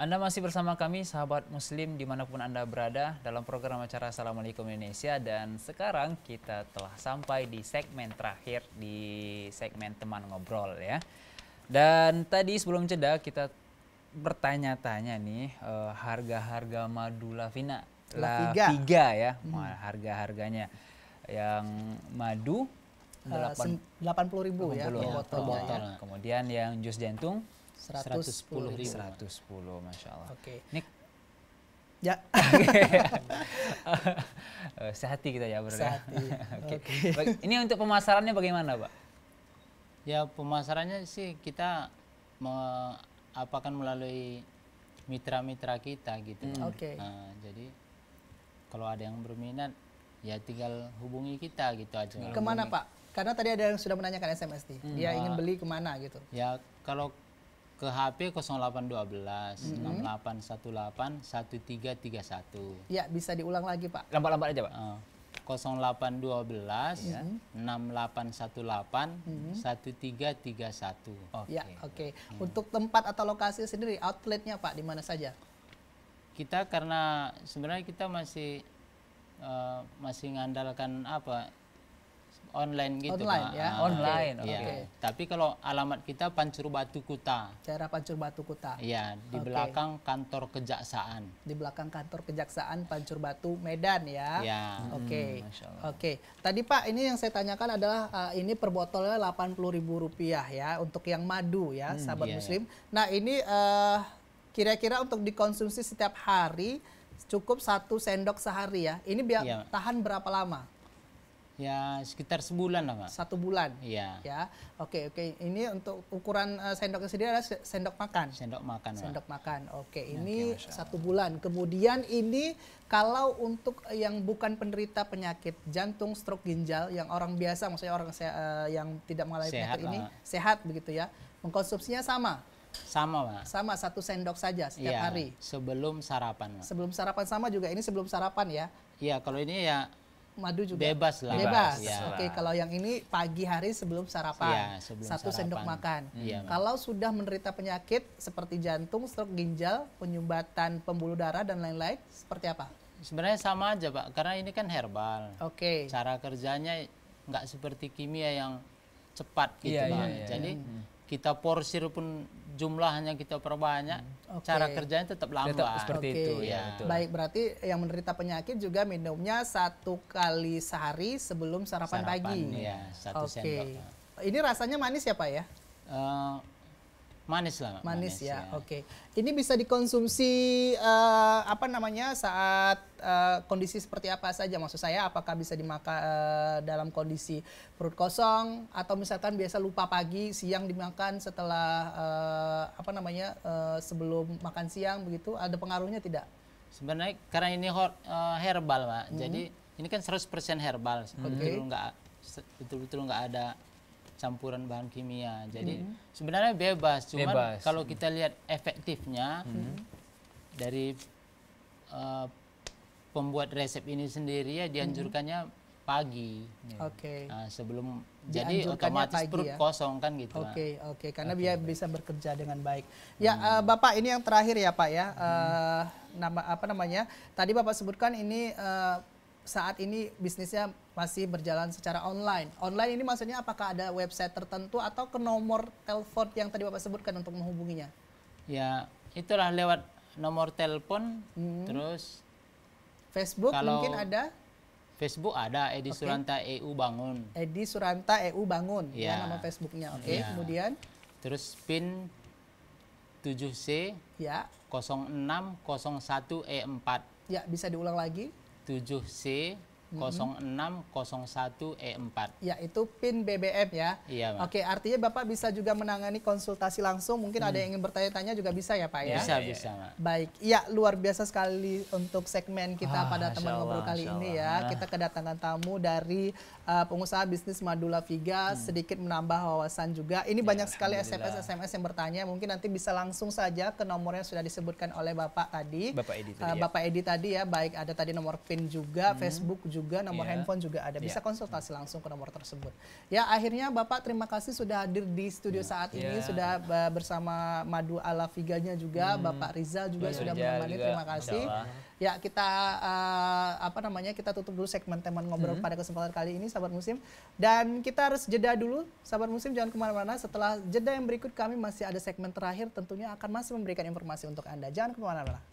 Anda masih bersama kami, sahabat muslim dimanapun Anda berada dalam program acara Assalamualaikum Indonesia dan sekarang kita telah sampai di segmen terakhir di segmen teman ngobrol ya. Dan tadi sebelum jeda kita bertanya-tanya nih eh, harga-harga uh, madu Lavina La tiga, ya, hmm. harga-harganya yang madu eh, delapan puluh ribu ya per botol. Ya. Kemudian yang jus jantung 110 ribu. 110, Masya Allah. Oke. Okay. Nick. Ya. Sehati kita ya, Bro. Ya. Sehati. Oke. Okay. Okay. Ini untuk pemasarannya bagaimana, Pak? Ya, pemasarannya sih kita apakan melalui mitra-mitra kita gitu. Hmm. Oke. Okay. Nah, jadi kalau ada yang berminat ya tinggal hubungi kita gitu aja. Kemana hubungi. Pak? Karena tadi ada yang sudah menanyakan SMS nih. Hmm. Dia ingin oh. beli kemana gitu. Ya kalau ke HP 0812 mm -hmm. 6818 1331. Ya, bisa diulang lagi, Pak. Lambat-lambat aja, Pak. Uh, 0812 -hmm. 6818 mm -hmm. 1331. Okay. Ya, oke. Okay. Hmm. Untuk tempat atau lokasi sendiri outletnya Pak di mana saja? Kita karena sebenarnya kita masih uh, masih mengandalkan apa online gitu online Pak. ya ah, online okay. ya. Okay. tapi kalau alamat kita Pancur Batu Kuta cara Pancur Batu Kuta ya di okay. belakang kantor kejaksaan di belakang kantor kejaksaan Pancur Batu Medan ya ya oke okay. Hmm, oke okay. tadi Pak ini yang saya tanyakan adalah uh, ini per botolnya delapan puluh ribu rupiah ya untuk yang madu ya hmm, sahabat iya, iya. muslim iya. nah ini uh, kira-kira untuk dikonsumsi setiap hari cukup satu sendok sehari ya ini biar ya. tahan berapa lama Ya sekitar sebulan lah pak. Satu bulan. Iya. Ya, oke oke. Ini untuk ukuran uh, sendoknya sendiri adalah sendok makan. Sendok makan. Pak. Sendok makan. Oke, ini oke, satu bulan. Kemudian ini kalau untuk yang bukan penderita penyakit jantung, stroke ginjal, yang orang biasa, maksudnya orang se eh, yang tidak mengalami sehat, penyakit ini pak. sehat begitu ya, mengkonsumsinya sama. Sama, Pak. Sama satu sendok saja setiap ya, hari. Sebelum sarapan, Pak. Sebelum sarapan sama juga. Ini sebelum sarapan ya. Iya, kalau ini ya madu juga bebas lah bebas, Ya. oke okay, iya. kalau yang ini pagi hari sebelum sarapan ya, sebelum satu sarapan. sendok makan ya, kalau sudah menderita penyakit seperti jantung stroke ginjal penyumbatan pembuluh darah dan lain-lain seperti apa sebenarnya sama aja pak karena ini kan herbal oke okay. cara kerjanya nggak seperti kimia yang cepat gitu ya, ya, ya, jadi ya kita porsir pun jumlahnya kita perbanyak, hmm. okay. cara kerjanya tetap lambat. Tetap seperti okay. itu ya. Betul. Baik, berarti yang menderita penyakit juga minumnya satu kali sehari sebelum sarapan, sarapan pagi. Iya, satu okay. sendok. Ini rasanya manis ya Pak ya? Uh, Manis lah. Manis, manis ya. ya. Oke. Okay. Ini bisa dikonsumsi uh, apa namanya saat uh, kondisi seperti apa saja? Maksud saya apakah bisa dimakan uh, dalam kondisi perut kosong atau misalkan biasa lupa pagi, siang dimakan setelah uh, apa namanya uh, sebelum makan siang begitu? Ada pengaruhnya tidak? Sebenarnya karena ini hor, uh, herbal, Pak. Hmm. Jadi ini kan 100% herbal. Okay. Betul betul-betul nggak ada campuran bahan kimia. Jadi hmm. sebenarnya bebas, cuman bebas. kalau kita lihat efektifnya hmm. dari uh, pembuat resep ini sendiri ya dianjurkannya hmm. pagi. Oke. Okay. Nah, sebelum jadi otomatis pagi, perut ya? kosong kan gitu. Oke, okay, oke. Okay. Karena okay. dia bisa bekerja dengan baik. Hmm. Ya, hmm. uh, Bapak ini yang terakhir ya, Pak ya. Uh, hmm. Eh, nama apa namanya? Tadi Bapak sebutkan ini uh, saat ini bisnisnya masih berjalan secara online. Online ini maksudnya apakah ada website tertentu atau ke nomor telepon yang tadi Bapak sebutkan untuk menghubunginya? Ya, itulah lewat nomor telepon hmm. terus Facebook kalau mungkin ada? Facebook ada Edi okay. Suranta EU Bangun. Edi Suranta EU Bangun ya, ya nama Facebooknya. Oke, okay. ya. kemudian terus PIN 7C ya 0601E4. E ya, bisa diulang lagi. 7C 0601E4. E ya, itu PIN BBM ya. Iya, Pak. Oke, artinya Bapak bisa juga menangani konsultasi langsung. Mungkin hmm. ada yang ingin bertanya-tanya juga bisa ya, Pak ya? Bisa, ya, bisa, Pak. Baik. Iya luar biasa sekali untuk segmen kita ah, pada teman ngobrol kali ini ya. Kita kedatangan tamu dari uh, pengusaha bisnis Madula Viga, hmm. sedikit menambah wawasan juga. Ini ya, banyak sekali SMS SMS yang bertanya. Mungkin nanti bisa langsung saja ke nomor yang sudah disebutkan oleh Bapak tadi. Bapak Edi tadi. Uh, ya. Bapak Edi tadi ya, baik ada tadi nomor PIN juga, hmm. Facebook juga juga, nomor yeah. handphone juga ada. Bisa yeah. konsultasi langsung ke nomor tersebut. Ya, akhirnya Bapak terima kasih sudah hadir di studio iya. saat yeah. ini, iya. sudah bersama Madu Ala Figanya juga, hmm. Bapak Rizal juga sudah menemani. Juga. Terima kasih. Ya, kita uh, apa namanya? Kita tutup dulu segmen teman ngobrol hmm. pada kesempatan kali ini sahabat musim dan kita harus jeda dulu sahabat musim jangan kemana mana Setelah jeda yang berikut kami masih ada segmen terakhir tentunya akan masih memberikan informasi untuk Anda. Jangan kemana mana